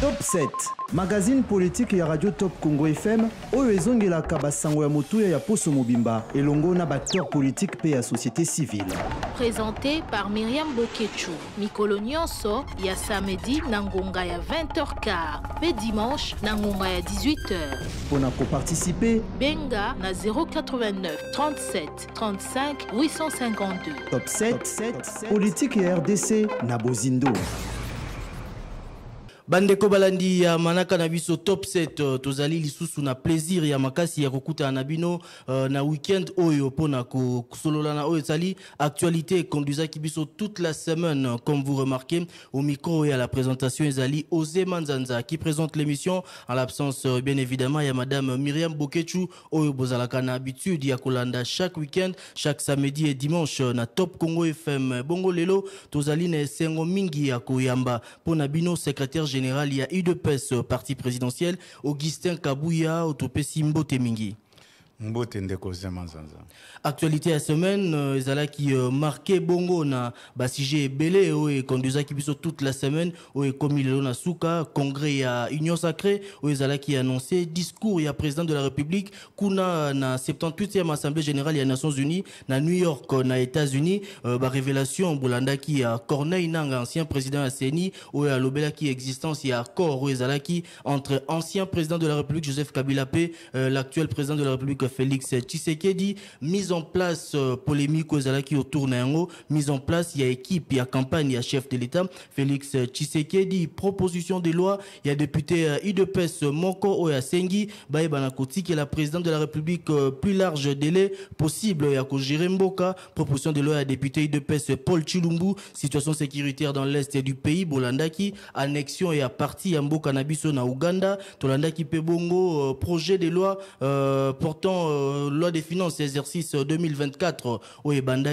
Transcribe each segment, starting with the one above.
top 7 magazine politique et radio top congo fm oyo ezongelaka basango ya motuya ya poso mobimba elongo na mpe société civile présenté par miriam bokechu mikolo nyonso ya samedi na 20h15 mpe dimanche na ya 18h pour na participer, benga na 089 37 35 852 top 7, Politique 7 rdc Nabozindo bandeko balandi ya manaka na biso top 7 euh, tozali lisusu na plaisir ya makasi ya kokuta na bino euh, na weekend oyo ponako. sololana oyo actualité conduisant biso toute la semaine euh, comme vous remarquez au micro et à la présentation ezali ose manzanza qui présente l'émission en l'absence bien évidemment ya madame miriam bokechu oyo bozalaka na habitude ya kolanda chaque weekend chaque samedi et dimanche na top congo fm bongo lelo tozali na esengo mingi ya koyamba ponabino bino secrétaire il y a eu deux parti présidentiel, Augustin Kabouya, Otopesimbo Simbo Temingi actualité à semaine qui euh, euh, marqué bongo na Belé, oui, conduisant qui biso toute la semaine oyo ekomi suka congrès à union Sacrée, sacré Zala qui annonçait discours ya président de la république kuna na 78e assemblée générale des nations unies na new york na états-unis euh, révélation, qui qui corneille Nang, ancien président ya seni oyo qui existence ya accord oyo qui entre ancien président de la république joseph kabila P, l'actuel président de la république Félix Tshisekedi mise en place euh, polémique aux alaki autour haut. mise en place il y a équipe il y a campagne il y a chef de l'État Félix Tshisekedi proposition de loi il y a député euh, Idepes Moko Oyasengi baye banakoti qui est la présidente de la République euh, plus large délai possible il y a Mboka proposition de loi à député Idepes Paul Chilumbu situation sécuritaire dans l'est du pays Bolandaki annexion et à partie Mboka Nabiso na Uganda Tolandaki Pebongo projet de loi portant euh, loi des finances exercice 2024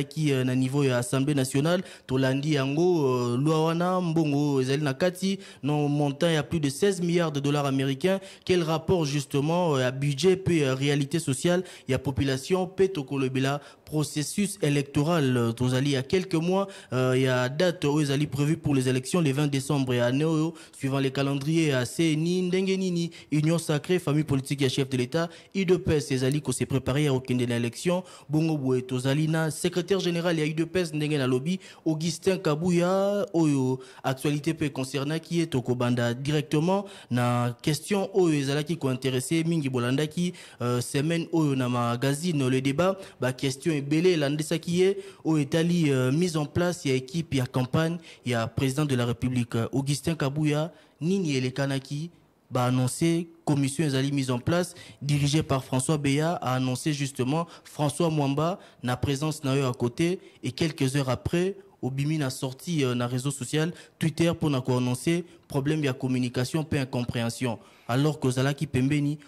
qui est na niveau de assemblée nationale tolandi yango euh, loi mbongo ezali non montant à plus de 16 milliards de dollars américains quel rapport justement à euh, budget à réalité sociale et à population au tokolobela processus électoral euh, il y a quelques mois euh, il y a date la date prévu pour les élections le 20 décembre et à suivant les calendriers à seni union sacrée famille politique et chef de l'état e e Ali, qui s'est préparé à aucune des élections. bongo y a secrétaire général il y y a e ndenge lobby, augustin kabuya oyo actualité qui est au Banda directement na question oyo qui intéressé, mingi bolandaki euh, semaine oyo na magazine le débat question ebele qui est au etali euh, mise en place il y a équipe, il y a campagne il y a président de la république euh, augustin Kabouya, nini a annoncé commission ezali mise en place dirigée par françois beya a annoncé justement françois mwamba na présence na à côté et quelques heures après obimi a sorti les euh, réseau social twitter pour annoncer problème ya communication de incompréhension alors que pembeni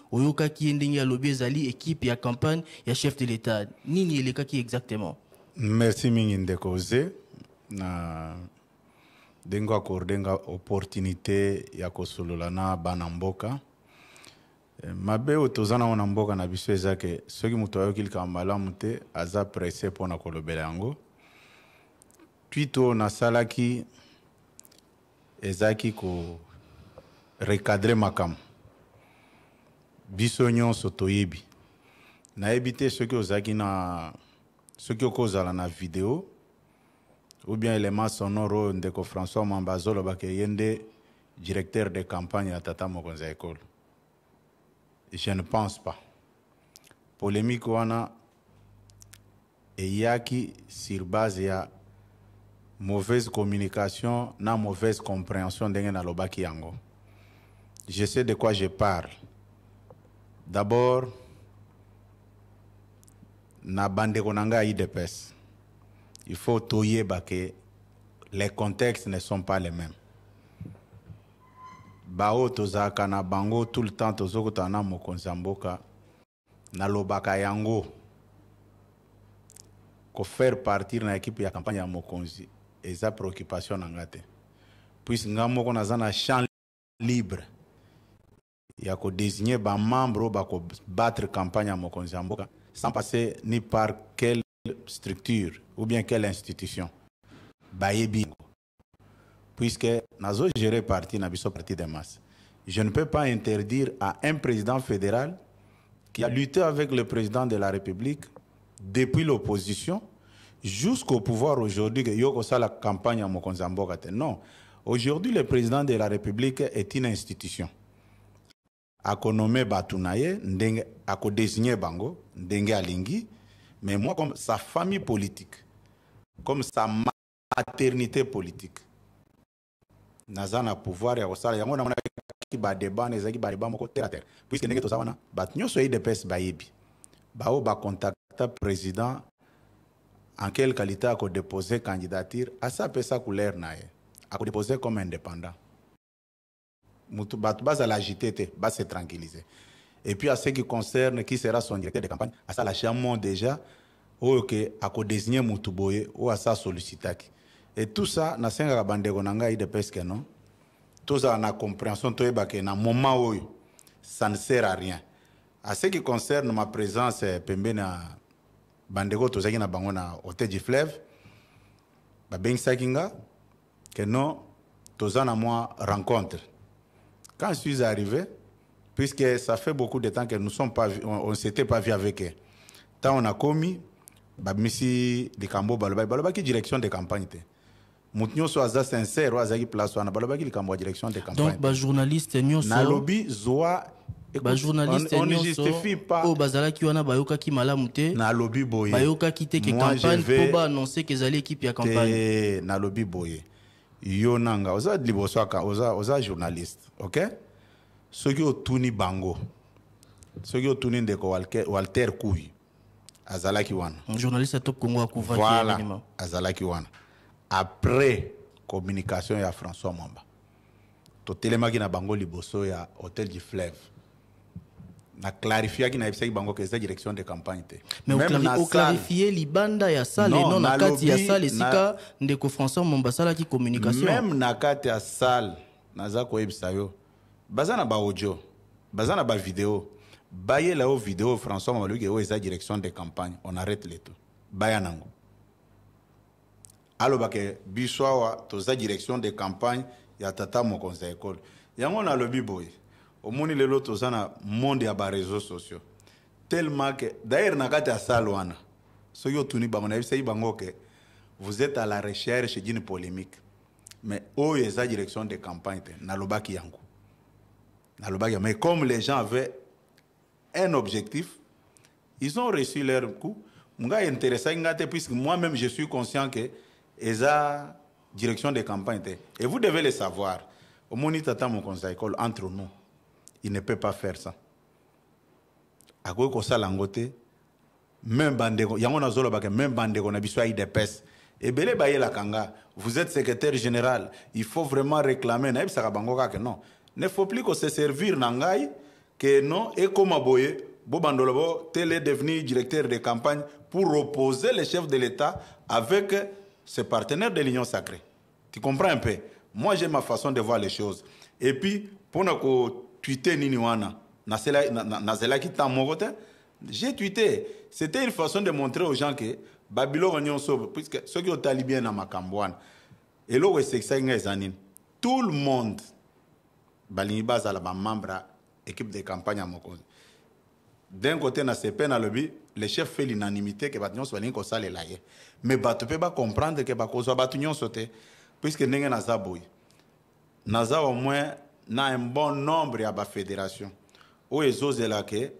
équipe ya campagne le chef de l'état nini exactement merci mingi Ndekoze. na nous opportunité ya nous eh, mabe mboka na biso soki twito nasalaki ezalaki korecadre makambo biso nyonso toyebi nayebi te soki ozalaki na soki okozala na video ou bien élément sonore oyo ndeko françois mamba azolobaka ye nde directeur de campagne ya tata mokonzi ya ekolo je ne pense pas polémique wana eyaki sur base ya mauvaise communication na mauvaise compréhension ndenge nalobaki yango je sais de quoi je parle d'abord na bande na des idps il faut toyeba que les contextes ne sont pas les mêmes ba tozalaka na bango tout le temps tozo n'amo mokonzi ya mboka nalobaka yango faire partir na équipe ya campagne ya mokonzi ça, préoccupation na nga Puisque Puisque nous un un champ libre ya kodesigner désigner un membre pour battre campagne à campagne sans passer ni par quelle structure ou bien quelle institution bayebi yango puisque le parti na le parti de masse je ne peux pas interdire à un président fédéral qui a lutté avec le président de la république depuis l'opposition jusqu'au pouvoir aujourd'hui que yoko la campagne à Mokonzamboka non aujourd'hui le président de la République est une institution akonome batunaye ndenge akodesigner bango ndenge alingi mais moi comme sa famille politique comme sa maternité politique naza na pouvoir ya kosala yango namonaki badeba na ezalaki badeba moko tere tere puiske ndenge toza wana bato nyonso ya idps bayebi bao bakontakta président en quelle qualité a-t-il déposé candidature sa apesa couleur na a déposé comme indépendant Il bato bazala agité bas se tranquilliser et puis à ce qui concerne qui sera son directeur de campagne l'a chamon déjà a ke ou mutu boye à ça oh, sollicite. et tout ça na bandeko na Tout de peske non ça, na compréhension que que na moment oyo ça ne sert à rien à ce qui concerne ma présence euh, Pembe, na bandeko tozalaki na bango na hotel du fleuve babengisaki nga ke non toza na mwa rencontre quand je suis arrivé puisque ça fait beaucoup de temps que nous sommes pas on, on s'était pas vu avec eux tant on a commis bamisi likambo balobaki balobaki direction de campagne te moto nyonso aza sincere oyo azalaki place wana balobaki likambo ya direction de campagne donc bajournaliste nyonso nalobi zwa bajournaliste oyo bazalaki wana bayokaki malamu te nalobi boye bayokaki te ke campagne mpo baannonse ke ezali ekipe ya campagne nalobi boye yo nanga. oza liboso aka oza, oza journaliste ok soki otuni bango soki otuni ndeko walter, walter kuy azalaki wana journaliste atop congo akuvaki voilà, azalaki wana après communication ya françois mwamba totelemaki na bango liboso ya hotel du fleuve na clarifiaki nayebisaki bango ke eza direction de campagne te clarifier libanda ya sale non, non na kati ya sale esika ndeko françois momba la communication Même na kati ya sale naza koyebisa yo baza na baaudio baza vidéo. bavideo bayela yo vidéo françois momba qui est direction de campagne on arrête les tout baya nango que biso awa toza direction de campagne ya tata mokonzi ya ekole yango nalobi boy omoni lelo toza na monde ya bareseau sociaux tellement ke d'ailleurs na kati ya sale wana soki otuni bango nayebisaki vous êtes à la recherche d'une polémique mais où est la direction de campagne te nalobaki yango nalobaki yango mais comme les gens avaient un objectif ils ont reçu leur coup ngai suis intéressé, puisque moi-même je suis conscient que la direction de campagne te et vous devez le savoir omoni tata mon conseil ekole entre nous il ne peut pas faire ça akoki kosala ça te même Bandé yango parce que même Bandé na biso Et idps ebele la Kanga. vous êtes secrétaire général il faut vraiment réclamer ça, bango que non ne faut plus se servir na que ke non ekoma boye bobandola bo tele devenir directeur de campagne pour reposer le chef de l'état avec ses partenaires de l'union sacrée tu comprends un peu moi j'ai ma façon de voir les choses et puis pour tweeté na wana nazalaki j'ai tweeté c'était une façon de montrer aux gens que babiloko nyonso puisque ceux qui ont otali bien na makambo et eloko esekisaki ngai eza est, tout le monde balingi bazala la membre équipe de campagne à mokonzi d'un côté na sepe nalobi le chef fait l'unanimité que bato nyonso balingi kosalela ye Mais bato mpe que ke bakozwa bato nyonso te puiske ndenge naza Na za au moins na un bon nombre ya bafédération oyo ezozela ke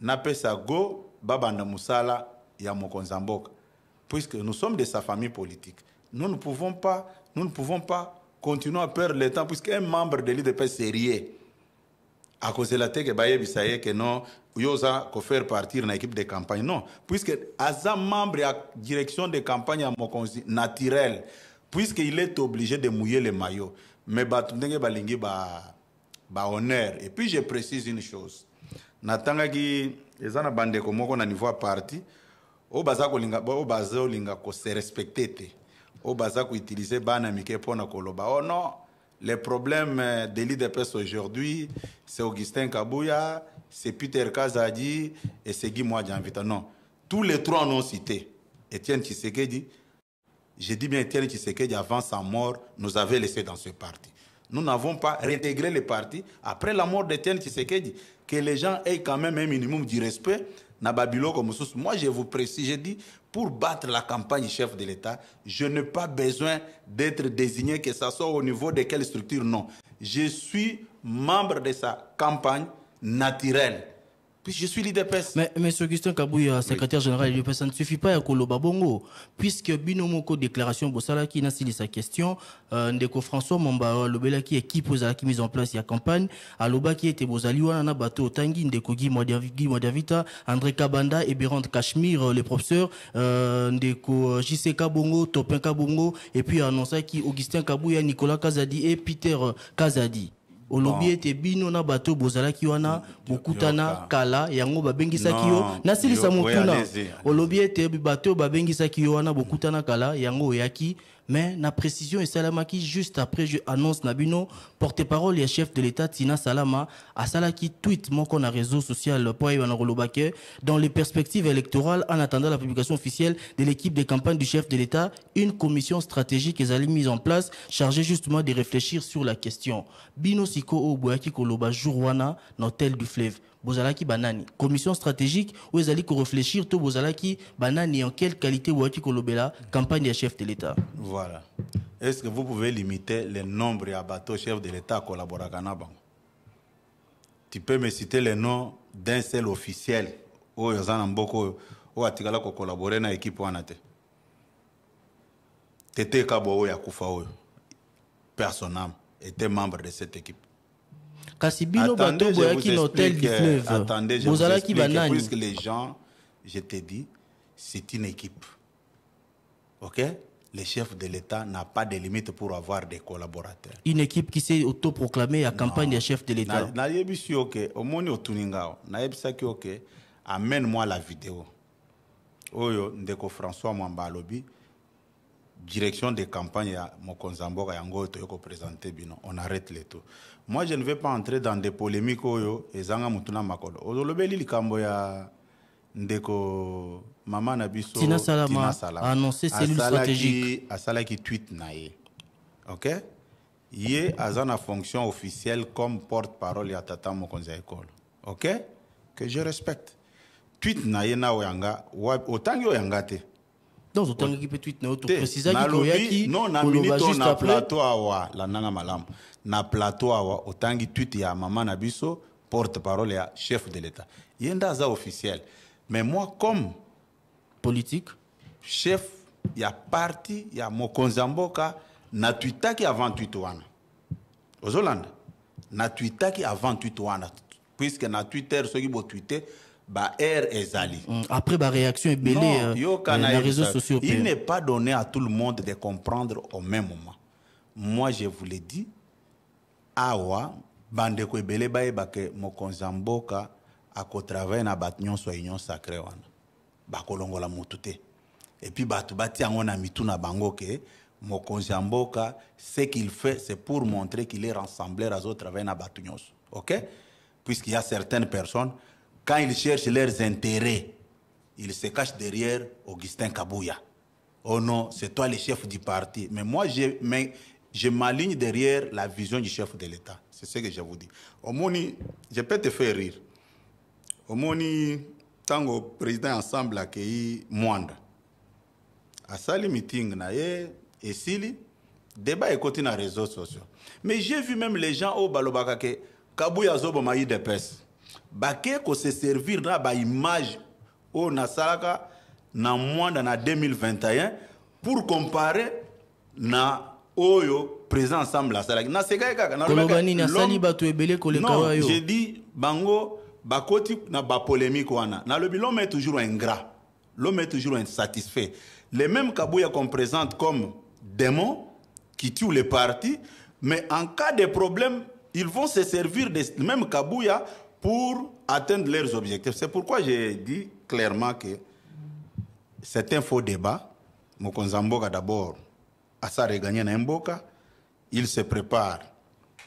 napesa go babanda mosala ya mokonzi ya puisque nous sommes de sa famille politique nous ne pouvons pas nous ne pouvons pas continuer à perdre le temps puisque un membre de l'idp sérieux la tête, que bayebisa ye que non yo ko faire partir na équipe de campagne non puisque aza membre à direction de campagne à mokonzi naturel puisque il est obligé de mouiller le maillot mais tout ndenge balingi ba honneur. et puis je précise une chose natangaki eza na comme moko na niveau ya parti au baza kolinga oyo bazolinga kose respecte te oyo baza na bana pour na koloba oh non le problème euh, de presse aujourd'hui c'est augustin kabouya c'est peter kazadi et c'est guy moi non tous les trois non cités Etienne tshisekedi j'ai dit bien Étienne Tshisekedi, avant sa mort, nous avait laissé dans ce parti. Nous n'avons pas réintégré le parti après la mort d'Étienne Tshisekedi. Que les gens aient quand même un minimum du respect. comme Moi, je vous précise, j'ai dit pour battre la campagne chef de l'État, je n'ai pas besoin d'être désigné, que ce soit au niveau de quelle structure, non. Je suis membre de sa campagne naturelle je suis Mais, Monsieur Augustin Kabouya, secrétaire général de l'UPS, ça ne suffit pas à Koloba Bongo. Puisque Binomoko déclaration Bossala qui n'a sa question, euh, Ndeko François Mamba, Lobela qui équipe Ozala qui mise en place la campagne, Aloba qui était Bozali, Wana Bato, Tangi, Ndeko Guy Modavita, André Kabanda, Eberand Kashmir, euh, le professeur, euh, Ndeko euh, JC Kabongo, Topin Kabongo, et puis annonça qui Augustin Kabouya, Nicolas Kazadi et Peter euh, Kazadi. olobi ete bino na bato bozalaki wana bokutana mm, kala yango babengisaki yo nasilisa motuna olobi ete bato oyo babengisaki yo wana bokutana kala yango oyaki mais la précision est Salama qui, juste après je annonce Nabino, porte-parole et chef de l'état tina salama Salaki tweet moko na réseau social pour dans les perspectives électorales en attendant la publication officielle de l'équipe de campagne du chef de l'état une commission stratégique est allée mise en place chargée justement de réfléchir sur la question bino Siko koloba du fleuve bozalaki banani commission stratégique où réfléchir à réfléchir to bozalaki banani en quelle qualité qui la campagne des chef de l'état voilà est ce que vous pouvez limiter le nombre et chefs chef de l'état collaborent à tu peux me citer le nom d'un seul officiel où aza na mboka oyo oyo atikala kokolabore na équipe était membre de cette équipe Attendez, bino vous explique. na hôtel du fleuve bozalaki banani les gens je te dis c'est une équipe ok le chef de l'État n'a pas de limite pour avoir des collaborateurs. Une équipe qui s'est autoproclamée à campagne de chef de l'État. Nayebi si ok, au moni otuningao, nayebi sa ki ok, amène-moi la vidéo. Oyo ndeko François Mwamba lobi direction de campagne ya Mokonzamboka yango toyoko présenter bino, on arrête le tout. moi je ne vais pas entrer dans des polémiques oyo ezanga mutu na makolo olobeli likambo ya ndeko mama na biso tina salama annonce cellule stratégique asalaki tweet na ye ok ye aza na fonction officielle comme porte parole ya tata mokonzi ya ekolo ok que je respecte tweet na ye na oyanga otangi oyanga te non totangi pe tweet na yo qui Non, on na minute na plateau awa la malamu na plateau autant otangi tweet ya maman na porte parole ya chef de l'état Yenda za officiel mais moi comme politique chef ya parti ya mokonzamboka, na mboka na avant tweet wana ozolanda na twitaki avant tweet wana puisque na twitter soki botwite ba air ezali mm, après ba réaction est euh, les réseaux sociaux il n'est pas donné à tout le monde de comprendre au même moment moi je vous l'ai dit awa bandeko ebele bayebake mokonzi ya mboka akotravaille na bato nyonso ya union sacré wana bakolongola motu Et puis, bato batia yango na mitu na bango ke mokonzi ce qu'il fait c'est pour montrer qu'il est rassembleur azotravaille na bato ok puisqu'il y a certaines personnes quand ils cherchent leurs intérêts, ils se cachent derrière Augustin Kabouya. Oh non, c'est toi le chef du parti. Mais moi, je, m'aligne derrière la vision du chef de l'État. C'est ce que je vous dis. Omoni, je peux te faire rire. Omoni, tant que le président ensemble accueilli Mwanda, à sa meeting, et Sili, débat est côté sur les réseaux sociaux. Mais j'ai vu même les gens au Balobaka que Kabouya Zobo Maï de PES bake se servir na image oyo nasalaka na na 2021 pour comparer na oyo présent ensemble Je dis kaka c'est une bato j'ai dit bango bah, na wana le l'homme est toujours ingrat l'homme est toujours insatisfait les mêmes kabouya qu'on présente comme démons qui tuent les partis mais en cas de problème ils vont se servir des mêmes kabouya pour atteindre leurs objectifs. C'est pourquoi j'ai dit clairement que c'est un faux débat. Mokonzamboka d'abord, à sa il se prépare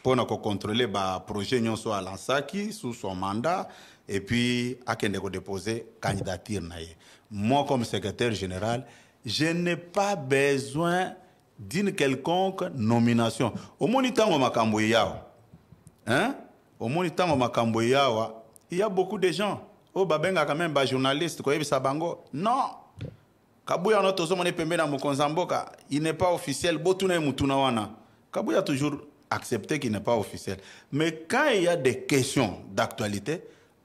pour contrôler le bah, projet Nyonso Alansaki sous son mandat et puis à déposer candidature. Moi, comme secrétaire général, je n'ai pas besoin d'une quelconque nomination. Au moins, il y a Hein? omoni ntango makambo il y ya beaucoup de gens Oh, Babenga oyo babengaka journaliste, quoi, ils bango non kabuya wana tozo pembeni pembe na ya mboka il n'est pas officiel botuna mutuna wana kabuya toujours accepté qu'il n'est pas officiel mais quand il y a des questions d'actualité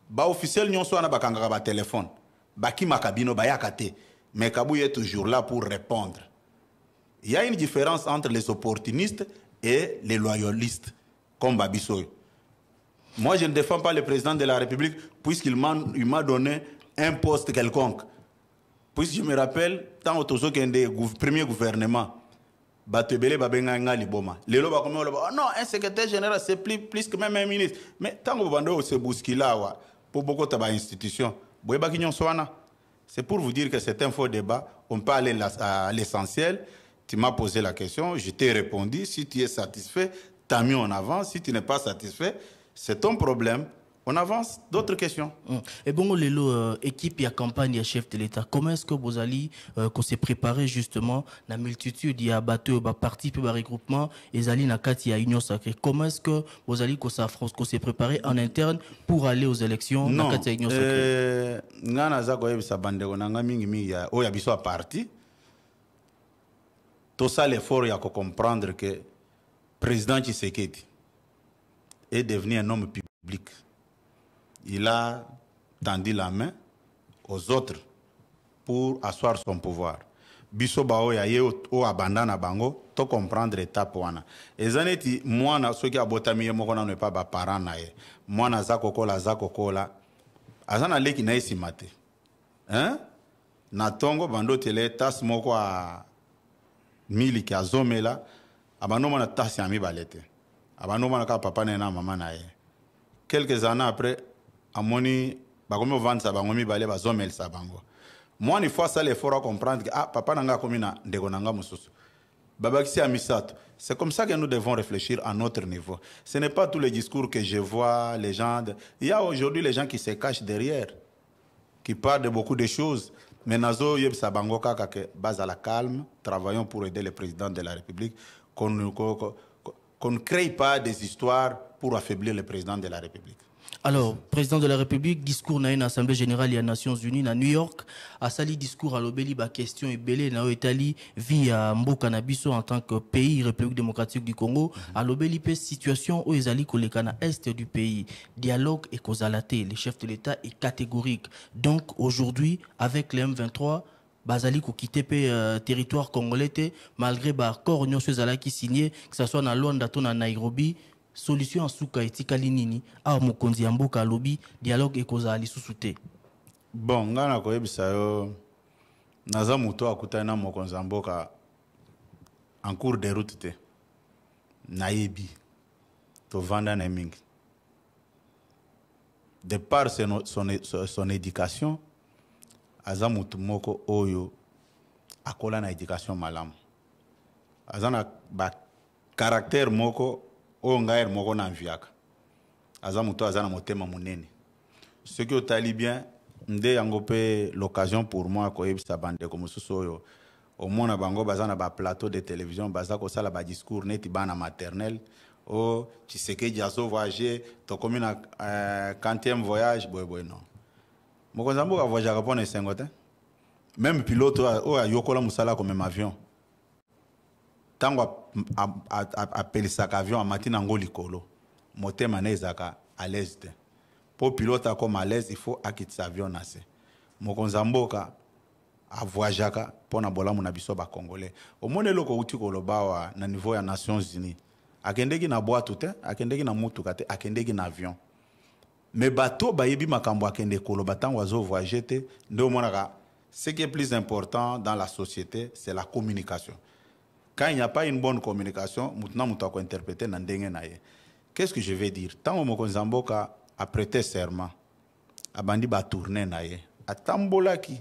baofficiel nyonso wana bakangaka batelefone bakimaka bino bayaka te mais kabuya est toujours là pour répondre il y a une différence entre les opportunistes et les loyalistes comme babiso moi, je ne défends pas le président de la République puisqu'il m'a donné un poste quelconque. Puisque je me rappelle, tant au Toso qu'un des premiers gouvernements, Batebele Babenganga Liboma. comme le ah non, un secrétaire général, c'est plus, plus que même un ministre. Mais tant que Bando se bousquille là, pour beaucoup de institutions, c'est pour vous dire que c'est un faux débat. On peut aller à l'essentiel. Tu m'as posé la question, je t'ai répondu. Si tu es satisfait, t'as mis en avant. Si tu n'es pas satisfait, c'est ton problème. On avance. D'autres questions hum. Et bon, Lelo, euh, équipe et campagne et chef de l'État, comment est-ce que vous allez euh, qu'on s'est préparé justement la multitude, il y a bateau, bah parti, puis bah regroupement, et allez na il y a union sacrée. Comment est-ce que vous allez qu'on s'affronte, qu'on s'est préparé en interne pour aller aux élections na Na union sacrée. Euh, ngana za ko yebisa bandeko nanga mingi ya biso a parti. Tout ça l'effort ya ko comprendre que président Tshisekedi est devenu un homme public. Il a tendu la main aux autres pour asseoir son pouvoir. biso baoyo ye oyo abanda na bango to comprendre étape wana eza neti mwana soki abotami ye moko nano epa baparent na ye mwana aza kokola aza kokola aza na leki na ye nsima te na ntongo bando otela ye tasi moko ya miliki azomela abando omona tasi ya mibale te papa na na mama na quelques années après amoni bakomi kovandisa bango mibale bazomelisa bango ça les ça effort acomprendre que ah papa n'anga commune na ndeko nanga mususu babakisi c'est comme ça que nous devons réfléchir à notre niveau ce n'est pas tous les discours que je vois les gens il y a aujourd'hui les gens qui se cachent derrière qui parlent de beaucoup de choses mais nazoyebisa bango kaka à la calme travaillons pour aider le président de la république qu'on qu'on ne crée pas des histoires pour affaiblir le président de la République. Alors, président de la République, discours dans une assemblée générale des Nations Unies à New York, à sali discours à l'obéli la question et belé na Italie via à Mboka en tant que pays République démocratique du Congo, à l'obéli pe situation au ezali koleka est du pays, dialogue et causalité, le chef de l'État est catégorique. Donc aujourd'hui, avec le M23, bazali kokite mpe euh, territoire congolais te malgré baaccord nyonso ezalaki signé que ce soit na luanda to na nairobi solution en suka etikali nini mokonzi ya mboka et dialogue à lisusu bongana bon ngai nakoyebisa yo naza moto akutani na mokonzi mboka en cours de route te nayebi tovanda na mingi de par son, son, son éducation aza motu moko oyo akola na éducation malamu aza na bacaractère moko oyo ngai ere moko na mviaka aza moto aza na motema monene soki otali bien nde yango mpe l'occasion pour moi koyebisa bandeko mosusu oyo omona bango baza na baplateau de télévision baza kosala badiscours neti bana maternelle o oh, tshisekedi azovoyage tokomi na euh, quantième voyage boyeboye non mokonzi ya mboka voyageaka mpo na esengo te même pilote oyo ayokola mosala akomema avion ntango apelisaka avion amati nango likolo motema ne ezalaka alaise te mpo pilote akoma alaise il faut akitisa avion na se mokonzi ya mboka avoyageaka mpo na bolamu na biso bacongolais omoni eloko outi koloba awa na niveau ya nations unies akendeki na bwato te akendeki na motuka te akendeki na avion me bato bayebi makambo akende koloba ntango azovoyage te nde ce qui est plus important dans la société c'est la communication quand il n'y a pas une bonne communication maintenant, muta moto akointerprete na ndenge na qu'est ce que je vais dire tango mokonzi zamboka a prêté serment abandi batourne na ye ki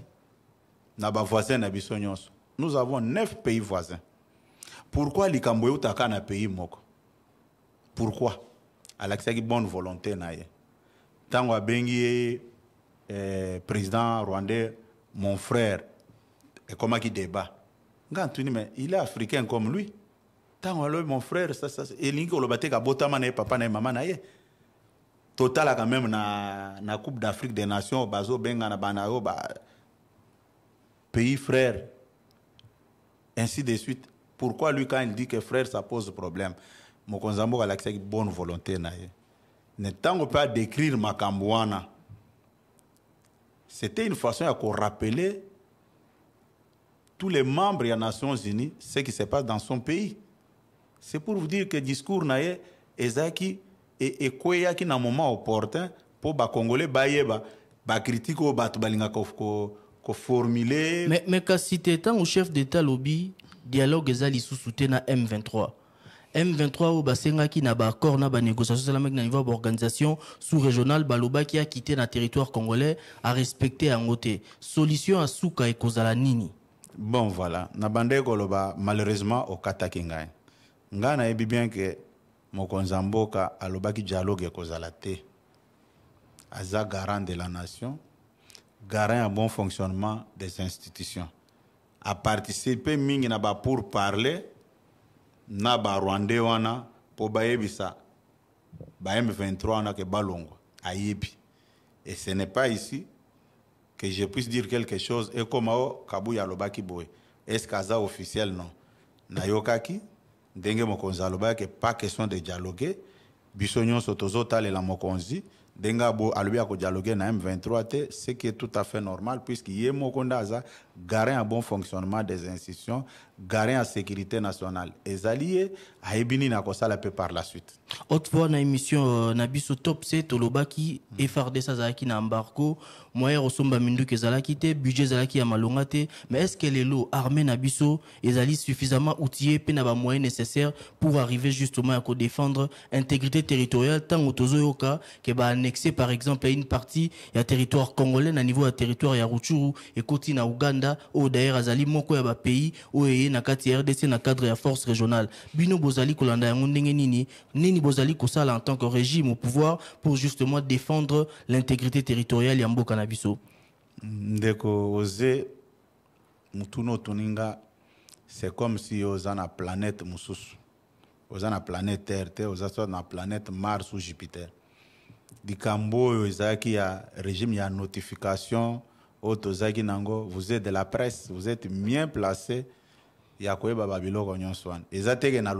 na voisins na biso nyonso nous avons neuf pays voisins pourquoi likambo taka na pays moko pourquoi de bonne volonté na tangwa bengie eh, le président rwandais, mon frère, et comment il débat. mais il est africain comme lui. tangwa alors mon frère, ça, ça, et l'ingo le batte kabotama na papa na maman Total quand même na na Coupe d'Afrique des Nations, bazo benga na pays frère. Ainsi de suite. Pourquoi lui quand il dit que frère ça pose problème? conseil a une bonne volonté na ye. N'étant pas pas décrire ma camboana C'était une façon à rappeler tous les membres des Nations Unies ce qui se passe dans son pays. C'est pour vous dire que le discours est ezaki et qui e na moment opportun pour les congolais bayeba ba critique au batu balinga ko ko, formuler mais mais c'était tant au chef d'état lobby dialogue ezali sous soutenu M23 M23 au basenga qui n'a pas accord n'a pas négociation la mec niveau organisation sous-régionale baloba qui a quitté le territoire congolais a respecté en côté solution à souka et kozala nini bon voilà na bande koloba malheureusement au katakinga nga na ebi bien que mokonza mboka alobaki dialogue ekozala te aza garant de la nation garant un bon fonctionnement des institutions a participé mingi na parler na barwande wana mpo bayebisa ba m23 wana ke balongwa ayebi et ce n'est pas ici que je puisse dire quelque chose ekoma o kabuya alobaki boye estce aza officiel non nayokaki ndenge mokonzi alobaki ke pas question de dialogue biso nyonso tozotalela mokonzi ndenge abo alobi akodialogue na m23 te ce qui est tout à fait normal puisque ye moko nde aza garant un bon fonctionnement des institutions, garant la sécurité nationale. Et a ébini na la peut par la suite. Autrefois, fois na émission euh, na biso top 7 qui FRD sazaki na embarco. moyer osomba mindu ke zalaki budget zalaki ya malongate. mais est-ce que les lots armés na biso ezali suffisamment outillés pe na ba moyens nécessaires pour arriver justement à défendre intégrité territoriale tant otozo yoka ke ba annexer par exemple à une partie ya territoire congolais à niveau à territoire ya Rutshuru et na Ouganda ou d'ailleurs azali moko ya pays, ou na kati RDC na cadre ya force régionale bino bozali kolanda yango ndenge nini nini bozali kosala en tant que régime au pouvoir pour justement défendre l'intégrité territoriale ya mboka na biso ndeko oze c'est comme si oza une planète Vous oza na planète terre te oza une na planète mars ou jupiter likambo oyo ezalaki ya régime ya notification oyo oh, nango vous êtes de la presse vous êtes bien placé ya koyeba babiloko nyonso wana eza na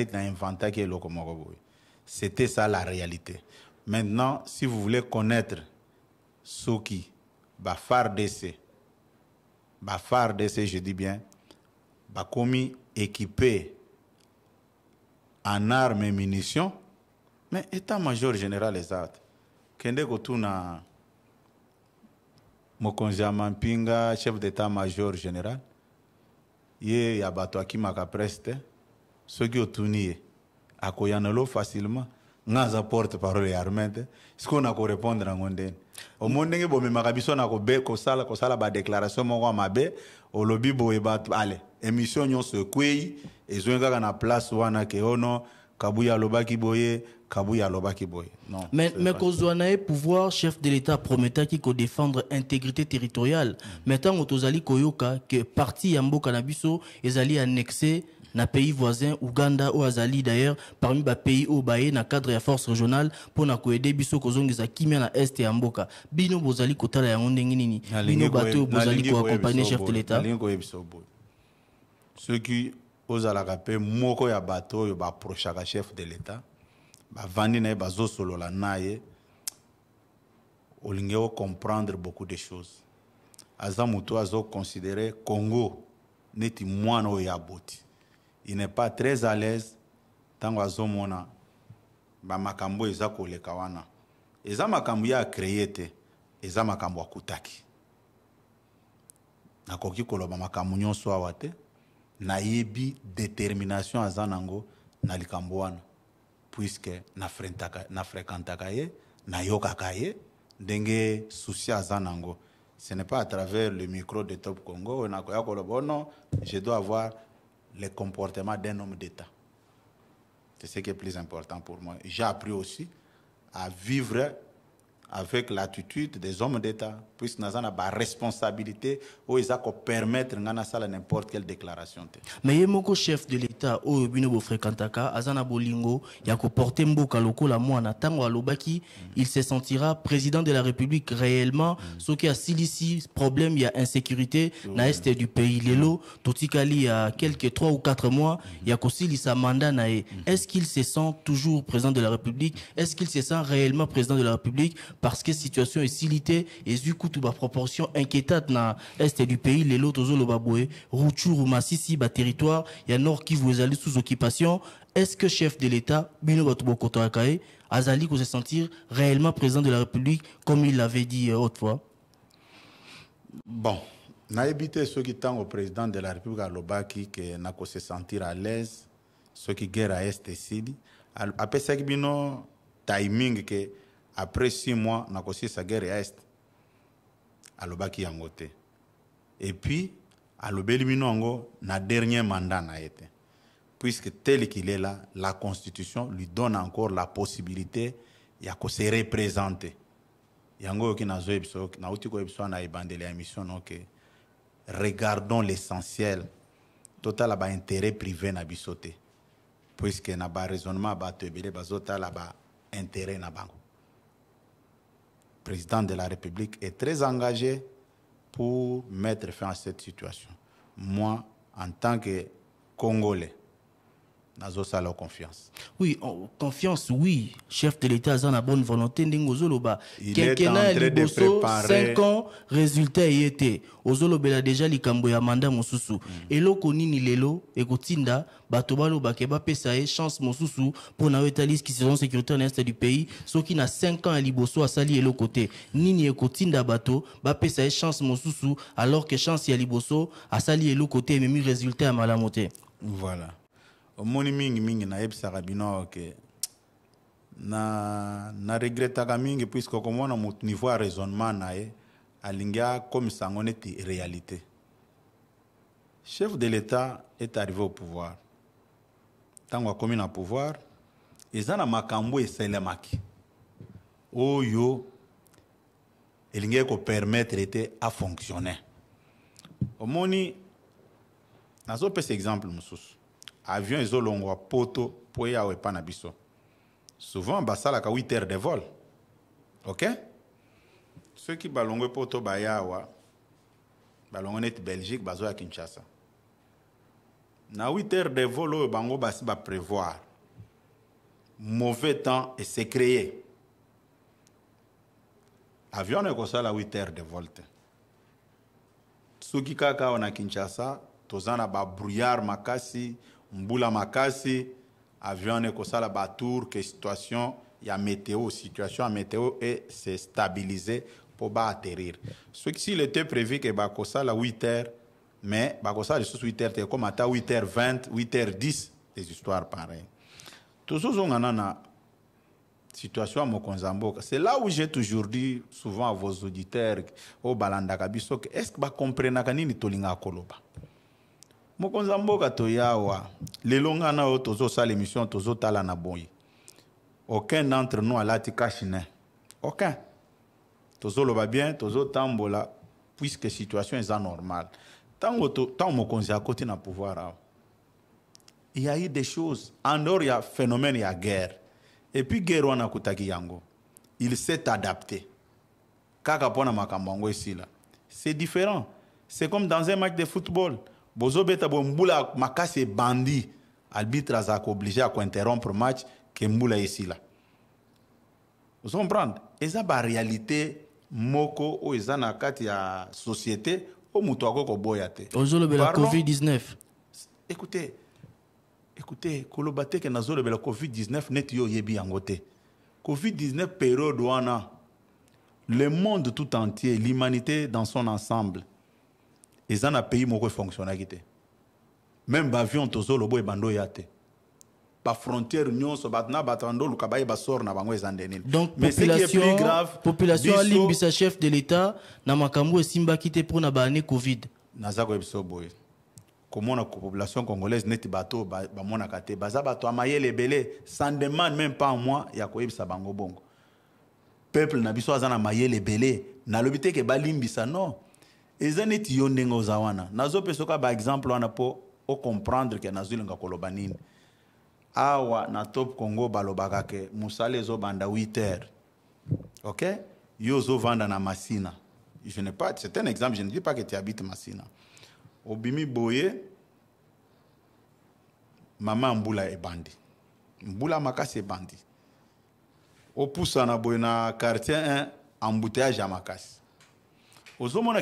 it na nainventaki eloko moko boye c'était ça la réalité maintenant si vous voulez connaître soki bafardc bafardc je dis bien bakomi équipé en armes et munitions, mais état major général eza kende kotuna mokonzi ya mampinga chef d'état major général ye ya bato akimaka presse te soki otuni ye akoya na lo facilement nga aza porte parole ya arme te sikoyo na korépondre yango ndeni omoi ndenge bomemaka biso na kosala kosala badéclaration moko ya mabe olobi boye bato ale émission nyonso ekwei ezongi kaka na place wana ke ono kabuya alobaki boye kabuya alobaki non mais mais kozwa pouvoir chef de l'état prometaki défendre intégrité territoriale mettant mm. ntango koyoka que parti ya mboka na biso ezali annexé na pays voisin uganda ou azali d'ailleurs parmi pays au baye na cadre ya force régionale pour na koyede biso kozongisa kimia na este ya mboka bino bozali kotala yango ndenge nini bino bato oyo bozali accompagner chef de l'état soki ozalaka mpe moko ya bato oyo baprochaka chef de l'état bavandi na ye bazosolola na ye olingi ocomprendre beaucoup de choses aza motu azoconsidere congo neti mwana oyo aboti il n'est pas très à l'aise ntango azomona bamakambo oyo eza koleka wana eza makambo ye akreye te eza makambo akutaki nakoki koloba makambo nyonso awa te nayebi détermination aza nango na likambo wana puisque nafréquentaka ye nayokaka ye denge soucia zanango. ce n'est pas à travers le micro de top congo oh je dois avoir le comportement d'un homme d'état c'est ce qui est plus important pour moi j'ai appris aussi à vivre avec l'attitude des hommes d'État, puisque nous avons la responsabilité où ils ont permettre n'importe quelle déclaration. Mais il y chef de l'État au Bino Fréquentaka, Azana Bolingo, il a porté Mboka Lokola à Tango Alobaki, il se sentira président de la République réellement, ce qui a silici problème, il y a insécurité, dans l'est du pays, l'élo Totikali, il y a quelques 3 ou quatre mois, il y a aussi sa mandat. Mhm. Est-ce qu'il se sent toujours président de la République Est-ce qu'il se sent réellement président de la République parce que situation est si limitée et du coup, proportion inquiétante dans l'est du pays, les lots aux Baboué, Routour, Massissi, le territoire, il y a nord qui vous allez sous occupation. Est-ce que chef de l'État, Bino vous Akae, Azali, se sentir réellement président de la République, comme il l'avait dit euh, autrefois? Bon, na évité ceux qui tant au président de la République à Lobaki que na se sentir à l'aise, ceux qui guerre à est et sud, après ça bino timing que après six mois sa guerre ya este alobaki yango Et puis alobeli bino yango na dernier mandat na été. puisque tel qu'il est là la constitution lui donne encore la possibilité ya se représenter. yango oyoki n'a biso nauti koye biso wana na ibandeli émission noke regardons l'essentiel bas intérêt privé na biso puisque na baraisonnement a un laba intérêt na bango président de la République est très engagé pour mettre fin à cette situation. Moi, en tant que Congolais, nazosala confiance oui oh, confiance oui chef de l'état aza na bonne volonté ndenge ozoloba kekena ya liboso cinq ans résultats y était. ozolobela deja déjà ya manda mosusu mm. eloko nini lelo ekotinda bato balobake bapesa ye chance mosusu pour na qui sont sont sécuritaire en du pays qui na cinq ans à liboso asali elokote. côté nini ekotinda bato bapesa ye chance mosusu alors que chance ya liboso asali elokote côté ememi résultat ya malamu voilà omoni mingimingi nayebisaka bino oke na naregretaka mingi puiske okomona motu niveau ya raisonnement na ye alingi akomisa yango neti réalité chef de l'état est arrivé au pouvoir ntango akomi na pouvoir eza na makambo eselemaki oyo elingi ekopermettre ete afonctionne omoni nazopesa exemple mosusu avion ezolongwa poto mpo ye awa epa na biso souvent basalaka 8 heures de vol ok soki balongwe poto baya awa balongwe neti belgique bazoya kinshasa na 8 heures de vol oyo bango basi baprévoir mauvais temps esécréye avion na ekosala 8 heures de vol te soki kaka awa na kinshasa toza na babrouillard makasi Mboula makasi avion ekosala batour ke situation a météo situation à météo et c'est pour stabilise pas atterrir. soki s'il était prévu que bakosala 8 heures mais bakosala lisusu 8 heures te comme à 8 heures 20 8 heures 10 des histoires pareilles tozozongana na situation à Mokonzamboka. C'est là où j'ai toujours dit souvent à vos auditeurs, au Balandakabiso, Biso, est-ce que vous comprenez que nous koloba. mokonzi ya mboka toya awa lelo ngana oyo tozosala émission tozotala na boye aucun d'entre nous alati kashine aucun tozoloba bien tozotambola puisque situation eza normale ntango ntango mokonzi akoti na pouvoir awa il y a eu des choses en dehors ya phénomène ya guerre et puis guerre wana akutaki yango il s'est adapté kaka mpo na makambo yango esila c'est différent c'est comme dans un match de football bozobeta boye makase makasi ebandi arbitre obligé oblige interrompre le match ke mbula esila ozomprendre eza réalité, moko o oh, eza na kati ya société oyo oh, moto akoki oh, boya te la covid-19 Écoutez, écoutez kolobate ke nazo le covid-19 net yo yebi de la covid-19 période wana le monde tout entier l'humanité dans son ensemble eza na pays moko efonctionnaki te même bavion tozoloba ebanda oya te bafrontière nyonso bato na bato bandoluka bayeba sor na bango eza nde donc mais ce qui est plus grave population alimbisa chef de l'état na makambo esimbaki pour na baane covid naza koyebisa boye la population congolaise neti bato oyo bamonaka te baza bato mayele ebele sans demande même pas moi ya koyebisa bango bongo peuple na biso aza na mayele ebele nalobi te ke balimbisa non eza neti yo ndenge oza wana nazopesa oka baexemple wana mpo ocomprendre ke nazolinga koloba nini awa na top congo balobaka ke mosala ezobanda 8 heures ok yo ozovanda na masina je ne pas c'est un exemple je ne dis pas que tu habites masina obimi boye mama mbula ebandi mbula makasi ebandi opusana boye na quartier 1 embouteillage ya makasi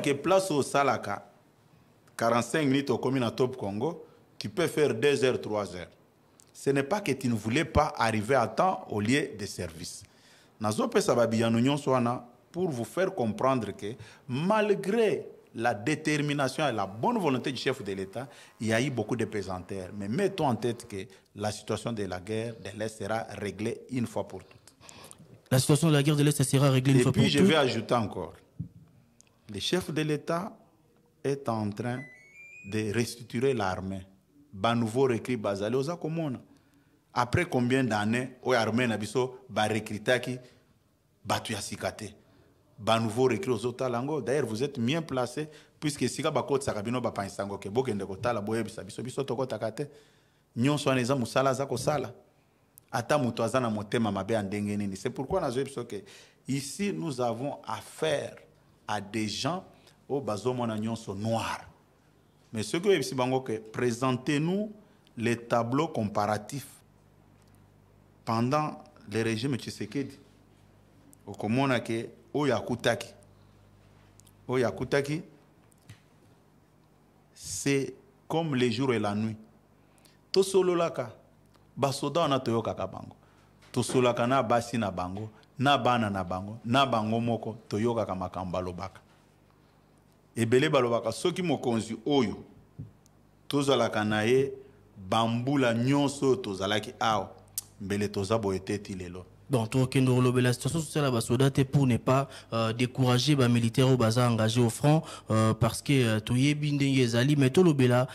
que place au Salaka, 45 minutes commune à top congo tu peux faire 2 heures 3 heures ce n'est pas que tu ne voulais pas arriver à temps au lieu de service nous, pour vous faire comprendre que malgré la détermination et la bonne volonté du chef de l'État, il y a eu beaucoup de pesanteurs. Mais mettons en tête que la situation de la guerre de l'Est sera réglée une fois pour toutes. La situation de la guerre de l'Est sera réglée une fois pour toutes. Et puis je vais ajouter encore le chef de l'État est en train de restituer l'armée. Banouveau recrute Bazali aux Après combien d'années, au armée Nabiso, ba recrutaki, batu Ba nouveau recrute aux autres langues. D'ailleurs, vous êtes bien placé, puisque si vous avez sakabino ba pansango ke bokende tala boye biso biso toko takate. Nyonso aneza musala za kosala. Ata muto na motema mabe andengeni. C'est pourquoi biso ke ici nous avons affaire à des gens au oh, bazomona nyonso noirs. Mais ce que c'est Bango présentez-nous les tableaux comparatifs pendant le régime Tshisekedi. au oh, Yakutak, au oh, Yakutaki. c'est comme les jours et la nuit. Tosololaka basoda wana toyokaka bango. Tosolaka na basi na bango. na bana na bango na bango moko toyokaka makambo balobaka ebele balobaka soki mokonzi oyo tozalaka na ye bambula nyonso oyo tozalaki awa mbele toza boye te ti lelo bon tokende la situation sociale à basoda pour ne pas euh, décourager les bah, militaires bazar engagé au front euh, parce que euh, tout le monde est ezali mais tolobela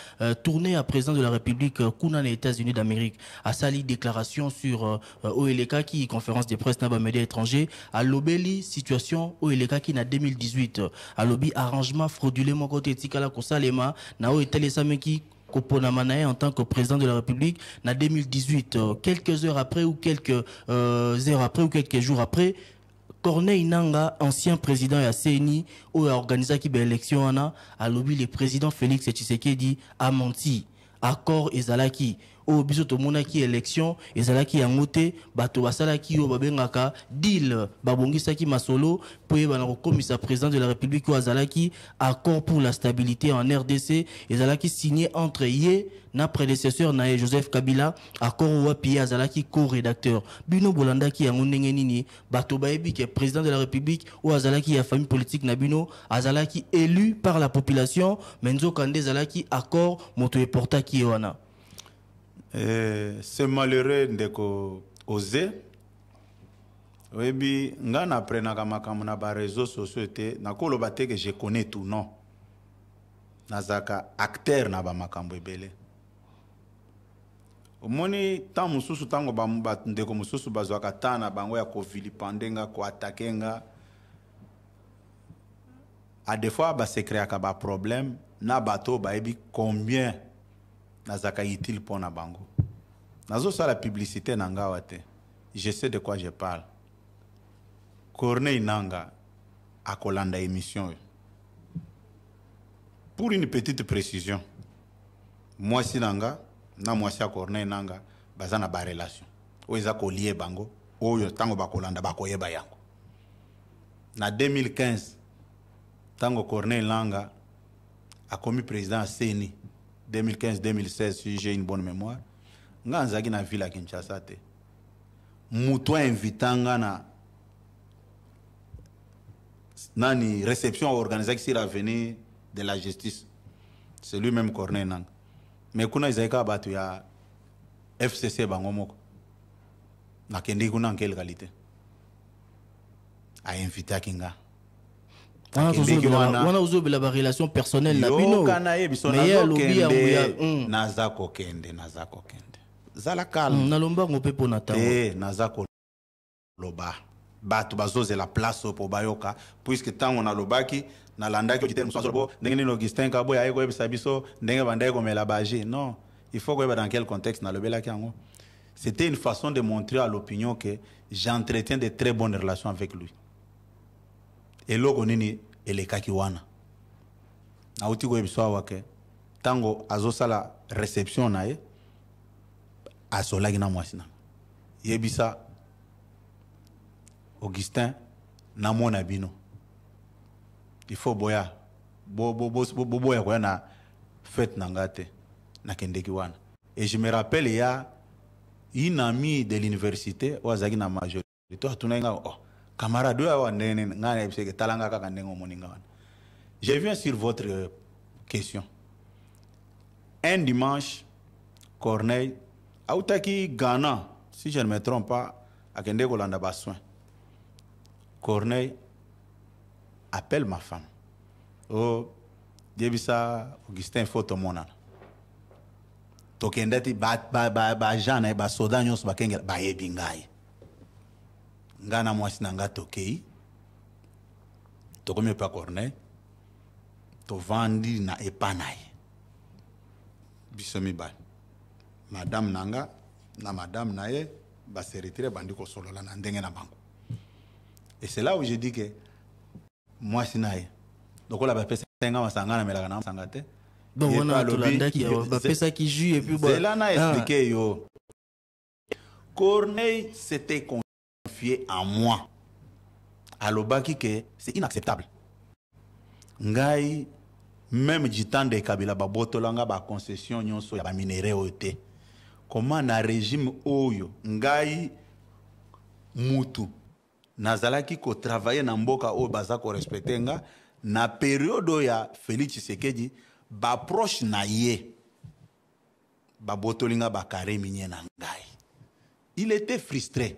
tourné à à président de la république kuna les états-unis d'amérique sa déclaration sur oeleka qui conférence de presse na étrangers, à l'obéli situation qui e qui na 2018 lobi arrangement frauduleux côté te etikala kosalema na oyo qui au PONAMANAE en tant que président de la République en 2018. Euh, quelques heures après ou quelques euh, heures après ou quelques jours après, Corneille Nanga, ancien président la CNI où a organisé l'élection a lobby le président Félix Tshisekedi a menti. Accord et Zalaki au biso tomonaki élection ezalaki yango te bato basalaki oyo babengaka deal ki masolo pour yebana sa président de la république ou azalaki accord pour la stabilité en rdc ezalaki signé entre ye na prédécesseur na joseph kabila accord wa pi ezala azalaki co-rédacteur bino qui yango ndenge nini bato baebi ki président de la république ou azalaki ya famille politique na bino azalaki élu par la population menzo kande zalaki accord moto porta qui wana se eh, malheureux ndeko oze oyebi nga naprenaka makambo na bareseau sociaux te nakoloba te ke je connais tout non nazalaka acteur na bamakambo ebele omoni ntan mosusu ntango bandeko mosusu bazwaka ntan na bango ya kovilipande nga koatake nga a des fois basekreaka baproblème na bato oyo bayebi combien nazaka utile pour na bango la publicité na nga awa je sais de quoi je parle corneille nanga akolanda émission pour une petite précision moi si Nanga, na moi ya corneille nanga baza na relation oyo ko kolie bango oyo ntango bakolanda bakoyeba yango na 2015 tango corneille nanga akomi président ya 2015-2016, si j'ai une bonne mémoire, nga dans la ville à Kinshasa te. suis invité à la réception organisée sur l'avenir de la justice. C'est lui-même Corneille Nang. Mais kuna izaki ka bato ya FCC bango moko. Nakendi kuna en une qualité? A invité akinga wana, wana ozobela barelation personnelle na bino me ye alobi yango ya naza kokende naza kokende zala kalme hmm, na lombango mpe mpo na ntango eh, naza koloba bato bazozela place oyo mpo bayoka puiske ntango nalobaki nalandaki bo ndenge nini augustin kaboy aye koyebisa biso ndenge bandaki komela bage non il faut koyeba dans quel contexte nalobelaki yango c'était une façon de montrer à l'opinion que j'entretiens de très bonnes relations avec lui eloko nini elekaki wana nauti koyebiso awa ke ntango azosala reception na ye asolaki na mwasi nanga yebisa augustin namona bino ifaut boya boboya bo, bo, bo, koya na fete na nga te nakendeki wana e je me rappele ya une amie de l'université oyo azalaki na majorité oyo atunaki ngai oh camarade oyo nene ngai nayebisa kaka ndenge wana je viens sur votre euh, question un dimanche corneille autaki ghana si je ne me trompe pas akende kolanda soin corneille appelle ma femme o oh, yebisa augustin Tokendati, ba ba ba ba na ba basoda ba bakengela ba ngai ngai na mwasi na ngai tokei tokomi epa corneille tovandi na epa na ye biso mibale madame na nga na madame na ye baseretire bandi kosolola na ndenge na bango et c'est là où je dis que mwasi na ye lokola bapesainga masanga namelaka na masanga te donc wana tolandaki awa bapesaki jus et puis zela na ah. explike yo corneille c'était en moi alobaki que c'est inacceptable ngai même temps de kabila babotolanga concession nyonso ya ba oyo te Comment na régime oyo ngai mutu nazalaki travaille na mboka o baza respecte nga na période ya félix tshisekedi proche na ye babotolinga bakare minye na ngai il était frustré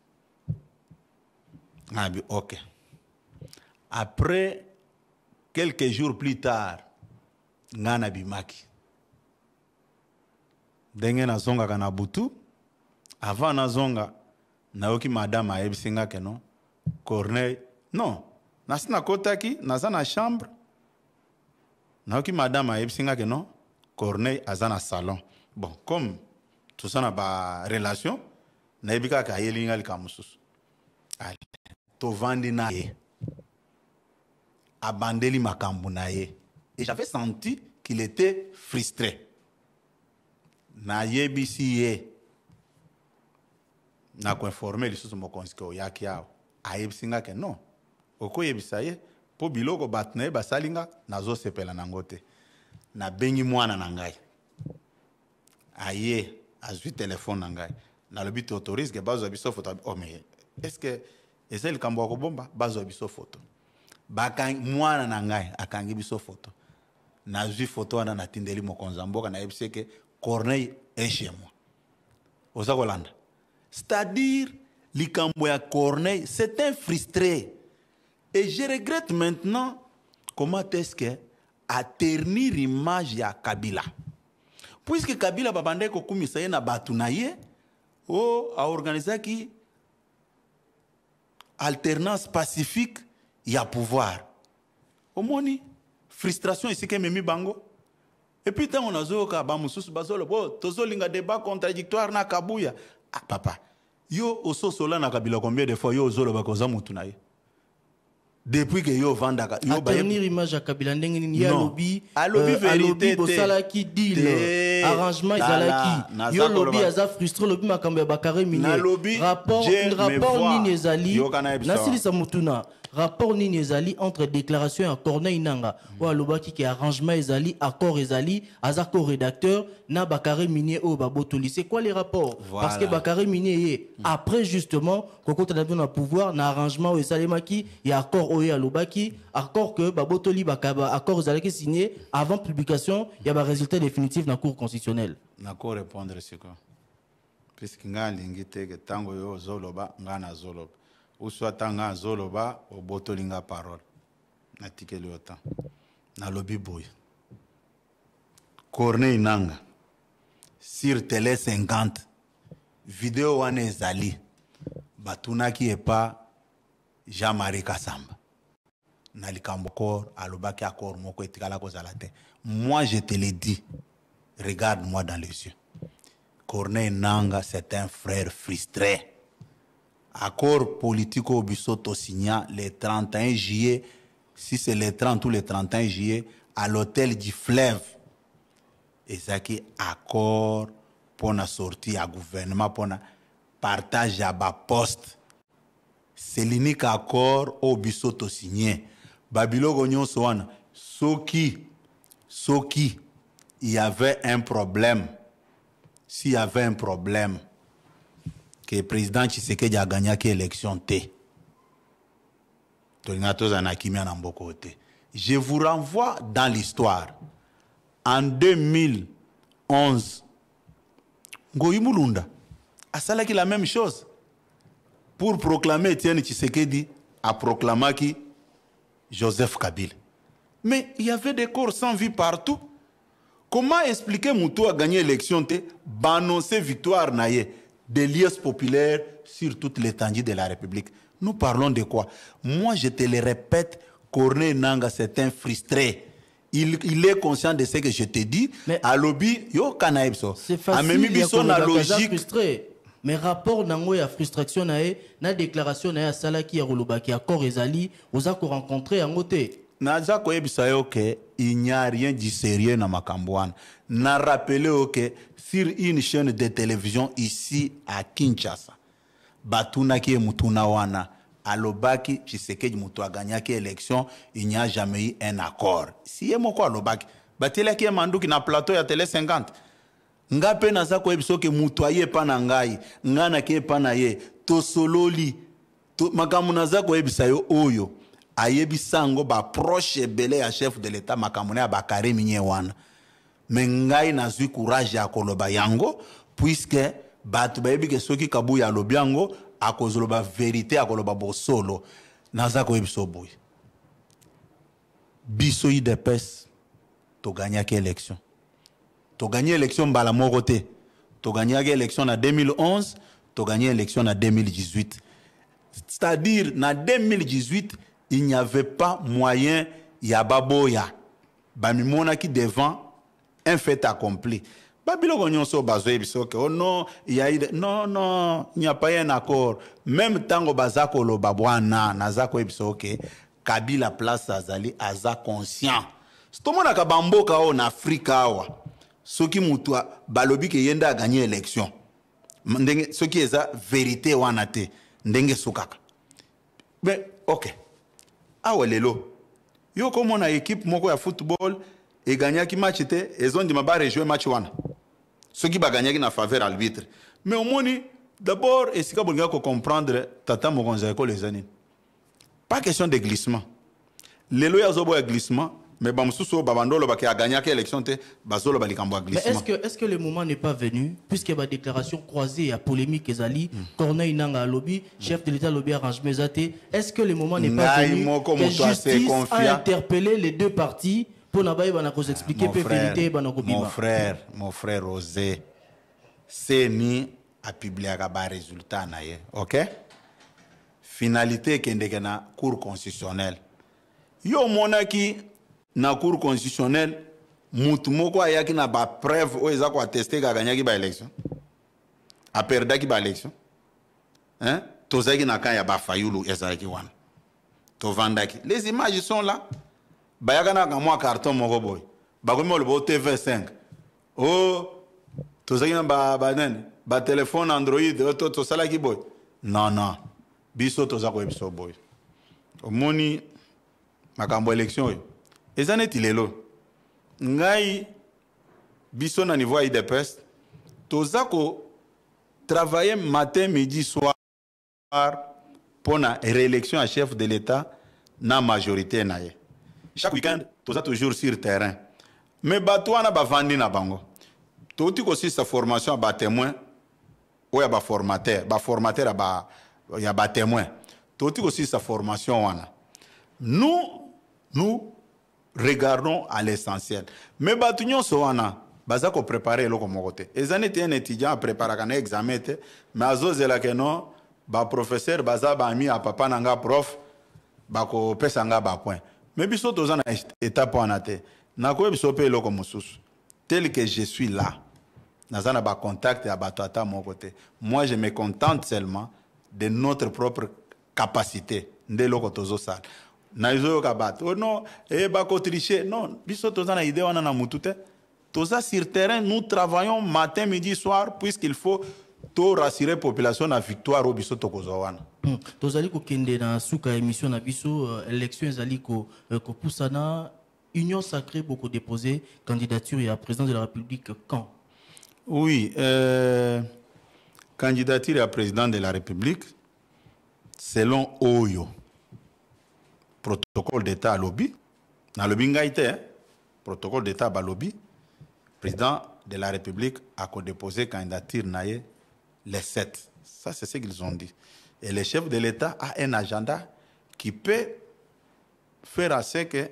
ngabi ah, ok après quelques jours plus tard nga na bimaki ndenge nazongaka na butu avant nazonga nayoki madame ayebisi nga ke non corneille non nasi nakotaki naza na chambre nayoki madame ayebisi nga ke non corneille aza na salon bon comme toza na barelation nayebi kaka ayeli nga likambo mosusu tovandi na ye abandeli makambo na ye et j'avais senti qu'il était frustré nayebisi ye nakoinforme lisusu mokonzi ke oyaki awa ayebisi nga ke non okoyebisa ye mpo biloko bato na ye basali nga nazosepela nango te nabengi mwana na ngai aye azwi telefone na ngai nalobi te autorise ke bazwa biso foto oh mais estce que eza likambo ya kobomba bazwa biso foto mwana na ngai akangi biso foto nazwi foto wana natindeli mokonzi ya mboka nayebisi eke corneille eche moi oza kolanda c'est-à-dire likambo ya corneille c'est un frustré et je regrette maintenant comment est-ce que aternir image ya kabila puisque kabila babandaki kokumisa ye na bato na ye o oh, aorganizaki alternance pacifique il y a pouvoir omoni frustration ici esika mimi bango epuis ntango nazoyoka bamosusu bazoloba o tozolinga débat contradictoire na kabuya ah, papa yo ososolanaka biloko combien de fois yo ozolobaka oza depuis que yo vendaka yo tenir image à kabila ndenge nini ye a un deal arrangement yo lobi aza frustré lobi y a bakare rapport nini ezali rapport nini ezali entre déclaration ya Corneille Nanga oyo qui est arrangement ezali accord ezali aza co-rédacteur na carré Minier oyo babotoli c'est quoi les rapports parce que Bakare Minier après justement kokotana biso na pouvoir na arrangement oyo esalemaki ya accord oyo alobaki accord que babotoli bakaba accord ezalaki signé avant publication ya résultat définitif na cour constitutionnelle nako répondre sikoyo puisque ngai alingi teke ntango oyo ozoloba ngai nazoloba uswa ntanga azoloba obotoli nga parole natikeli yo tan nalobi boye corneille nanga sur tele 50 video wana ezali batunaki epa jean-marie kasamba na likambo kor alobaki akor moko etikala kozala te moi je te le dis regarde moi dans les yeux corneille nanga c'est un frère frustré accord politique au Bissoto signa le 31 juillet, si c'est le 30 ou le 31 juillet, à l'hôtel du fleuve. Et ça qui accord pour la sortie à gouvernement, pour la partage à bas poste. C'est l'unique accord au Bissoto signé. Babilo Gognon Soki, Soki, il y avait un problème. S'il y avait un problème, ...que le président tshisekedi a gagné l'élection... T. je vous renvoie dans l'histoire en 2011 À cela que la même chose pour proclamer etienne tshisekedi qui joseph kabila mais il y avait des corps sans vie partout comment expliquer a gagné l'élection... T. annoncer victoire na des liesses populaires sur toute l'étendue de la République. Nous parlons de quoi Moi, je te le répète, Corneille Nanga, c'est un frustré. Il, il, est conscient de ce que je te dis. Mais à lobby, yo kanaibso. C'est facile. na logique. Frustré. Mais rapport nango ya frustration na na déclaration na ya salaki ya rolobaki à ezali aux ko rencontrer à côté. naza koyebisa yo ke il n'y a rien du sérieux na makambo wana na rappele yo ke sur une chaîne de télévision ici à kinshasa batunaki ye mutuna wana alobaki tshisekedi moto aganyaki élection il n'y a jamais eu un accord si ye moko alobaki batielaki ye manduki na plateau ya tele 50 nga mpe naza koyebisa oke moto aye epa na ngai nga nake epa na ye tosololi to, makambo naza koyebisa yo oyo ayebisa yango baproche ebele ya chef de l'etat makambo na ya bakare minye wana me ngai nazwi courage ya koloba yango puiske bato bayebi ke soki kabuya alobi yango akozoloba verite akoloba bosolo naza koyebisa boye biso idps toganyaki élection toganye élection mbala moko te toganyaki élection na 2011 toganye élection na 2018 c'est-à-dire na 2018 il n'y avait pas moyen yababoya bamonaki devant un fait accompli babiloko nyonso bazoyebi biso ke o oh non yai non non il n'y a pas un accord même ntango baza koloba bwana naza koyebi biso ke kabila place azali aza conscient tomonaka bamboka oyo na afrika awa soki motu balobi ke ye nde aganye élection ndenge soki eza verité wana te ndenge esukaka me ok awa lelo yo okomona ekipe moko ya football eganyaki match te ezondima barejue match wana soki baganyaki na faveur arbitre mais omoni d'abord esika bolingaki kocomprendre tata mokonzi ya ekolo eza nini pas question de glissement lelo ye azoboya glissement mais bamususu babandolo qui a gagné l'élection te bazolo balikambo mais est-ce que est-ce que le moment n'est pas venu puisque ma déclaration croisée à polémique ezali hmm. Corneille Nanga lobby chef de l'état lobby arrangement zate est-ce que le moment n'est pas venu que justice a interpellé les deux parties pour n'avoir bana ko expliquer pe vérité mon frère mon frère Rosé c'est ni à publier à résultat Finalité ye OK finalité kendekena cour constitutionnelle yo qui na cour constitutionnelle mutu moko ayaki na bapreuve oyo eza koateste kaka anyaki baélection aperdaki baélection tozalaki na kan ya bafayulu ezalaki wana tovandaki les images sont là bayaka naka mwa carton moko boye bakomi oloba otv5 o tozalaki na banene batelefone android oh, tosalaki boye non non biso toza koyebisa boye omoni makambo élection oyo eza neti lelo ngai biso na niveau ya idps toza kotravaille matin midi soir mpo na réélection ya chef de l'état na majorité na ye chaque weekend toza toujours sur terrain me bato wana bavandi na bango touti kosisa formation ya batémoin oyo ya baformateur baformateur ya, ba, ya batémoin touti kosisa formation wana nous nous regardons à l'essentiel me bato nyonso wana baza koprepare eloko moko te eza neti ene étudiant apreparaka na examen te me azozelaka ba professeur baza ami ya papa prof, ba ko pesa nga ba point. Mais biso toza na étape wana te nakoyebi so mpe eloko mosusu tel que je suis là Nazana na contact ya bato mokote. moi je me contente seulement de notre propre capacité nde eloko tozosala naizo na bato oh non eh, kotriche non biso toza na ide wana na mutute toza sur terrain nous travaillons matin midi soir puisqu'il faut rassurer population na victoire oyo biso tokozwa wana hmm. liko kende na suka ya émission na biso euh, élection ezali ko euh, union sacrée déposé candidature à président de la république quand oui euh, candidature à président de la république selon oyo protocole d'État à lobby, dans le hein, protocole d'État à le président de la République a déposé candidature les sept ça c'est ce qu'ils ont dit et le chef de l'État a un agenda qui peut faire à ce que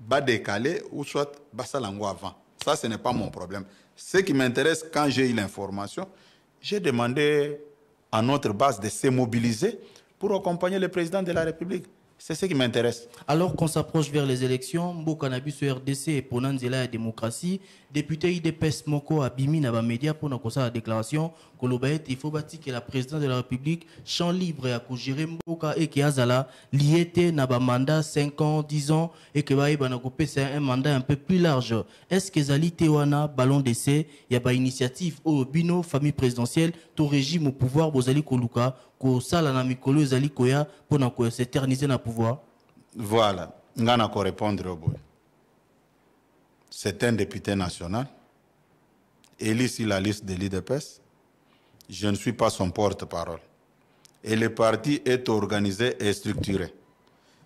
bas décaler ou soit va avant ça ce n'est pas mon problème ce qui m'intéresse quand j'ai eu l'information j'ai demandé à notre base de se mobiliser pour accompagner le président de la République c'est ce qui m'intéresse. Alors qu'on s'approche vers les élections, Mboka sur RDC et Ponanzela la démocratie, député IDPS Moko Abimi Naba Média pour la déclaration, l'Obaït, il faut bâtir que la présidente de la République, champ libre et à gérer Mboka et Kiazala, liété un mandat 5 ans, 10 ans, et que a c'est un mandat un peu plus large. Est-ce que Zali Tewana, ballon d'essai, il y a une initiative au Bino, famille présidentielle, tout régime au pouvoir, Bozali Koluka, pouvoir voilà je vais répondre. c'est un député national est sur la liste de l'idps je ne suis pas son porte-parole et le parti est organisé et structuré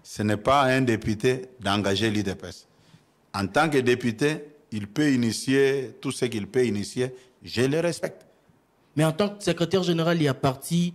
ce n'est pas un député d'engager l'IDPS. En tant que député, il peut initier tout ce qu'il peut initier. Je le respecte. Mais en tant que secrétaire général, il y a parti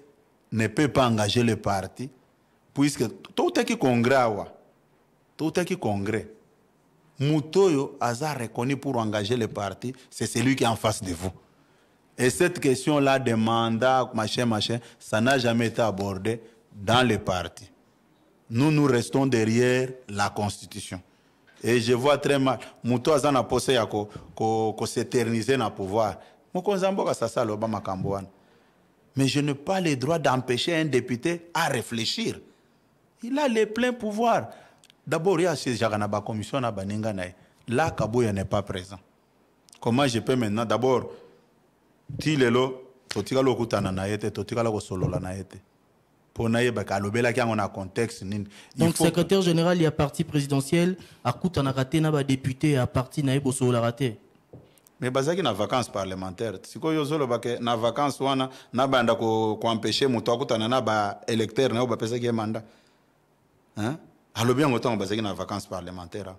ne peut pas engager le parti, puisque tout est qui congrès est qui congrès Mutoyo il a reconnu pour engager le parti c'est celui qui est en face de vous et cette question là de mandat machin machin ça n'a jamais été abordé dans le parti nous nous restons derrière la constitution et je vois très mal moto a na à s'éterniser dans le pouvoir ça, mais je n'ai pas le droit d'empêcher un député à réfléchir. Il a les pleins pouvoirs. D'abord, il y a ces Jaganaba commission à Baninganaï. Là, Kabouya n'est pas présent. Comment je peux maintenant, d'abord, Tilelo, Totikalo Kutana Naete, Totikalo Solola Naete. Pour Naïbaka, Lobela qui a contexte. Donc, secrétaire général, il y a parti présidentiel, y Raté, Naba député, à parti Naïbo Solola Raté. Mais bazaki na vacance parlementaire sikoyo ba ke na vacances wana na banda ko moto akutana na ba baélecteur na oba bapesaki ki manda alobi yango ntango bazaki na vacance parlementaire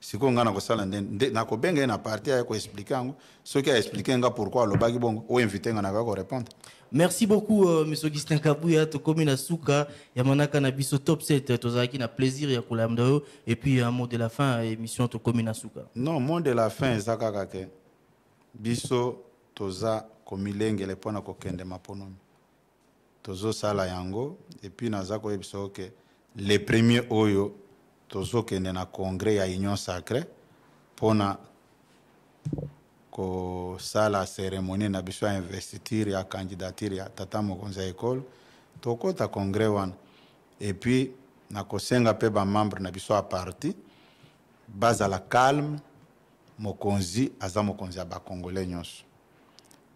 sikoyo na nakosala nde ko benga na parti aya koexplike yango hein. soki expliqué nga lo alobaki bongo invité nga na ko répondre. merci beaucoup euh, monsieur augustin kabuya tokomi na suka ya manaka na biso top 7 euh, tozalaki na plaisir ya kolamda oyo et puis un mot de la fin émission tokomi na suka non mot de la fin zaka kaka biso toza komilengele mpo na kokende maponomi tozosala yango epuis naza koyebisa oke le premier oyo tozokende na congres ya union sacré mpona kosala cérémonie na biso ya investiture ya candidature ya tata mokonzi ya ekole tokɔta congres wana epuis nakosenga mpe bamembre na biso ya parti bazala calme mokonzi aza mokonzi ya bakongolais nyonso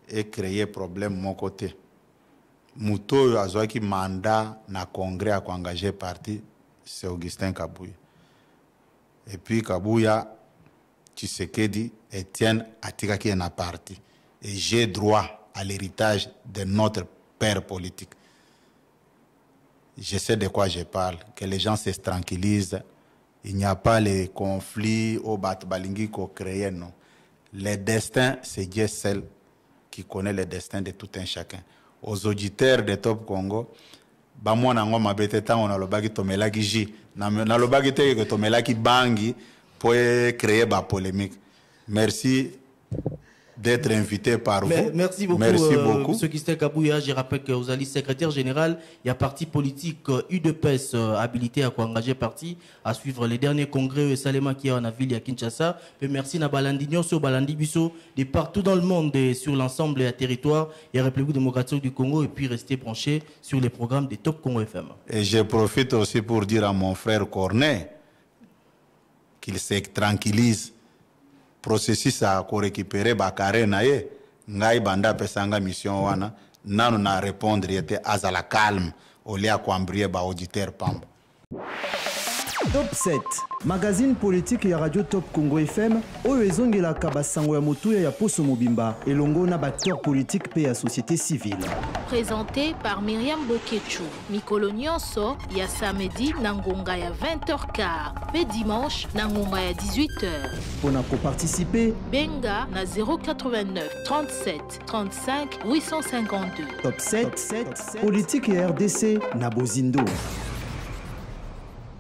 ekreye problème moko te moto oyo azwaki manda na congrès ya koengage parti c'est augustin kabuya epuis kabuya tshisekedi etienne atikaki ye na parti et j'ai droit à l'héritage de notre père politique je sais de quoi je parle que les gens se tranquillisent il n'y a pas les conflits au Batbalingi qu'on crée non. Les destins, c'est Dieu seul qui connaît les destins de tout un chacun. Aux auditeurs de Top Congo, je na yango bangi merci d'être invité par vous. Merci beaucoup. Merci euh, beaucoup. Euh, je rappelle que vous allez secrétaire général, il y a parti politique UDPS euh, euh, habilité à quoi engager parti à suivre les derniers congrès et Salema qui est en ville à Kinshasa. Mais merci à Balandignon sur de partout dans le monde et sur l'ensemble des territoires et République démocratique du Congo et puis rester branché sur les programmes de Top Congo FM. Et je profite aussi pour dire à mon frère Cornet qu'il se tranquillise processus akorecupere bakare na ye ngai banda apesanga mission wana nanu na répondre ye te azala calme olia koambrie baauditeur pamba top 7 magazine politique et radio top congo fm oyo ezongelaka basango motuya ya poso mobimba elongo na baacteur politique et ya société civile présenté par miriam bokechu mikolo nyonso ya samedi na ya 20h15 pe dimanche na ya 18h Pour na benga na 089 37 35 852 top 7 Politique et rdc Nabozindo.